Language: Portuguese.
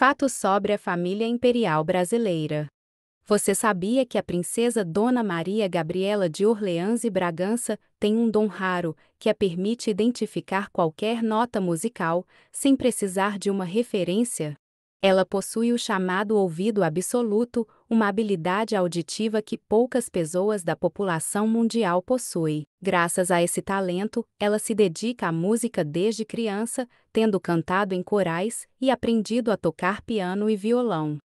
Fatos sobre a família imperial brasileira. Você sabia que a princesa Dona Maria Gabriela de Orleans e Bragança tem um dom raro que a permite identificar qualquer nota musical sem precisar de uma referência? Ela possui o chamado ouvido absoluto, uma habilidade auditiva que poucas pessoas da população mundial possuem. Graças a esse talento, ela se dedica à música desde criança, tendo cantado em corais e aprendido a tocar piano e violão.